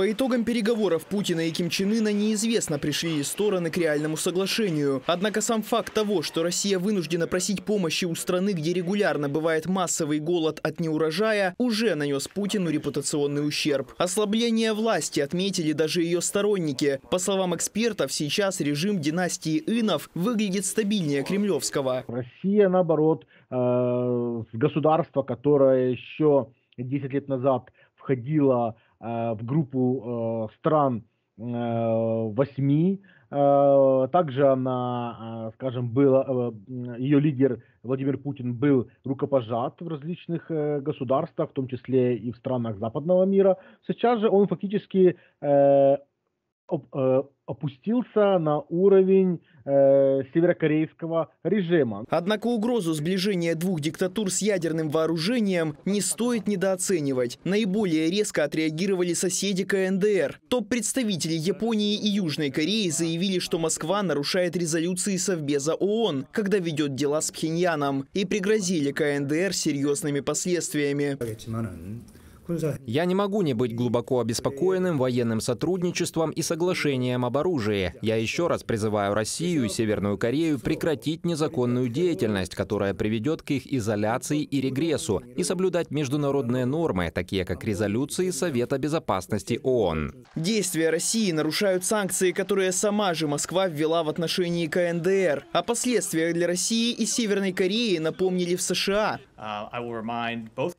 По итогам переговоров Путина и Ким Чен Ына неизвестно, пришли ли стороны к реальному соглашению. Однако сам факт того, что Россия вынуждена просить помощи у страны, где регулярно бывает массовый голод от неурожая, уже нанес Путину репутационный ущерб. Ослабление власти отметили даже ее сторонники. По словам экспертов, сейчас режим династии Инов выглядит стабильнее кремлевского. Россия, наоборот, э, государство, которое еще 10 лет назад входило Э, в группу э, стран э, восьми. Также она, скажем, была, ее лидер Владимир Путин был рукопожат в различных государствах, в том числе и в странах западного мира. Сейчас же он фактически опустился на уровень Э, северокорейского режима. Однако угрозу сближения двух диктатур с ядерным вооружением не стоит недооценивать. Наиболее резко отреагировали соседи КНДР. Топ-представители Японии и Южной Кореи заявили, что Москва нарушает резолюции Совбеза ООН, когда ведет дела с Пхеньяном, и пригрозили КНДР серьезными последствиями. Я не могу не быть глубоко обеспокоенным военным сотрудничеством и соглашением об оружии. Я еще раз призываю Россию и Северную Корею прекратить незаконную деятельность, которая приведет к их изоляции и регрессу, и соблюдать международные нормы, такие как резолюции Совета Безопасности ООН. Действия России нарушают санкции, которые сама же Москва ввела в отношении КНДР. О последствиях для России и Северной Кореи напомнили в США. А, а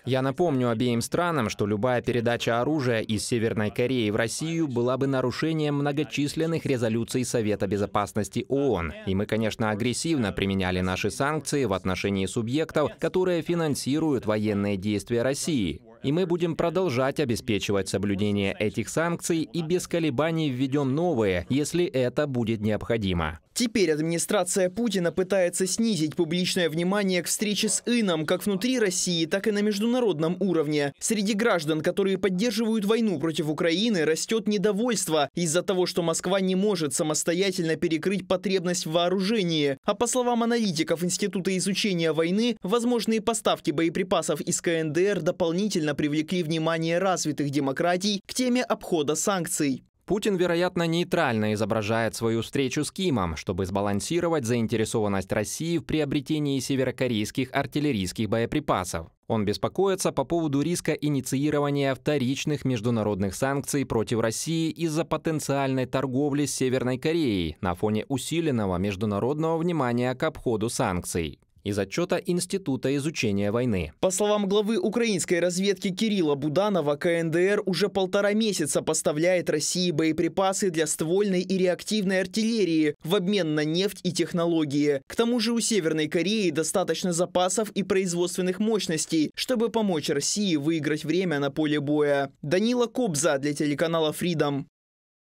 Я напомню обеим странам, что любая передача оружия из Северной Кореи в Россию была бы нарушением многочисленных резолюций Совета Безопасности ООН. И мы, конечно, агрессивно применяли наши санкции в отношении субъектов, которые финансируют военные действия России и мы будем продолжать обеспечивать соблюдение этих санкций и без колебаний введем новые, если это будет необходимо. Теперь администрация Путина пытается снизить публичное внимание к встрече с Ином как внутри России, так и на международном уровне. Среди граждан, которые поддерживают войну против Украины, растет недовольство из-за того, что Москва не может самостоятельно перекрыть потребность в вооружении. А по словам аналитиков Института изучения войны, возможные поставки боеприпасов из КНДР дополнительно привлекли внимание развитых демократий к теме обхода санкций. Путин, вероятно, нейтрально изображает свою встречу с Кимом, чтобы сбалансировать заинтересованность России в приобретении северокорейских артиллерийских боеприпасов. Он беспокоится по поводу риска инициирования вторичных международных санкций против России из-за потенциальной торговли с Северной Кореей на фоне усиленного международного внимания к обходу санкций из отчета Института изучения войны. По словам главы украинской разведки Кирилла Буданова, КНДР уже полтора месяца поставляет России боеприпасы для ствольной и реактивной артиллерии в обмен на нефть и технологии. К тому же у Северной Кореи достаточно запасов и производственных мощностей, чтобы помочь России выиграть время на поле боя. Данила Кобза для телеканала Freedom.